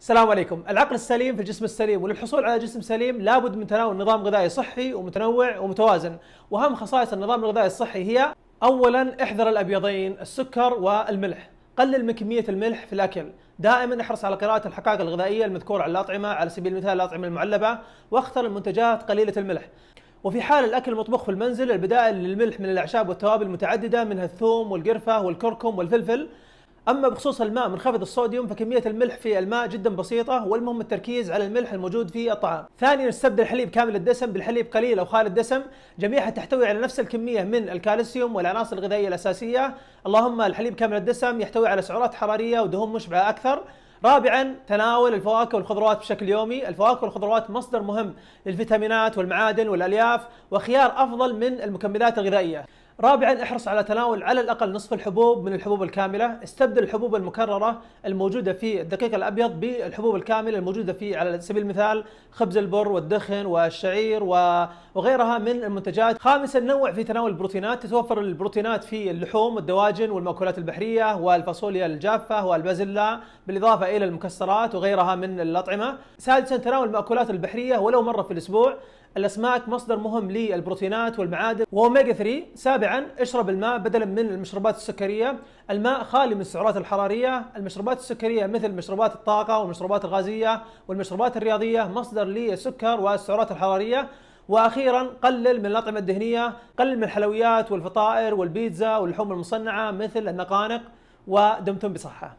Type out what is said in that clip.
السلام عليكم العقل السليم في الجسم السليم وللحصول على جسم سليم لابد من تناول نظام غذائي صحي ومتنوع ومتوازن وأهم خصائص النظام الغذائي الصحي هي أولا احذر الأبيضين السكر والملح قلل من كمية الملح في الأكل دائما احرص على قراءة الحقائق الغذائية المذكورة على الأطعمة على سبيل المثال الأطعمة المعلبة واختر المنتجات قليلة الملح وفي حال الأكل المطبوخ في المنزل البدائل للملح من الأعشاب والتوابل المتعددة منها الثوم والقرفة والكركم والفلفل اما بخصوص الماء منخفض الصوديوم فكميه الملح في الماء جدا بسيطه والمهم التركيز على الملح الموجود في الطعام. ثانيا استبدل حليب كامل الدسم بالحليب قليل او خالي الدسم، جميعها تحتوي على نفس الكميه من الكالسيوم والعناصر الغذائيه الاساسيه، اللهم الحليب كامل الدسم يحتوي على سعرات حراريه ودهون مشبعه اكثر. رابعا تناول الفواكه والخضروات بشكل يومي، الفواكه والخضروات مصدر مهم للفيتامينات والمعادن والالياف وخيار افضل من المكملات الغذائيه. رابعا احرص على تناول على الاقل نصف الحبوب من الحبوب الكامله، استبدل الحبوب المكرره الموجوده في الدقيق الابيض بالحبوب الكامله الموجوده في على سبيل المثال خبز البر والدخن والشعير وغيرها من المنتجات. خامسا نوع في تناول البروتينات، تتوفر البروتينات في اللحوم والدواجن والمأكولات البحريه والفاصوليا الجافه والبازلاء بالاضافه الى المكسرات وغيرها من الاطعمه. سادسا تناول المأكولات البحريه ولو مره في الاسبوع. الاسماك مصدر مهم للبروتينات والمعادن واوميجا 3. سابعا عن اشرب الماء بدلا من المشروبات السكريه، الماء خالي من السعرات الحراريه، المشروبات السكريه مثل مشروبات الطاقه والمشروبات الغازيه والمشروبات الرياضيه مصدر للسكر والسعرات الحراريه، واخيرا قلل من الاطعمه الدهنيه، قلل من الحلويات والفطائر والبيتزا واللحوم المصنعه مثل النقانق ودمتم بصحه.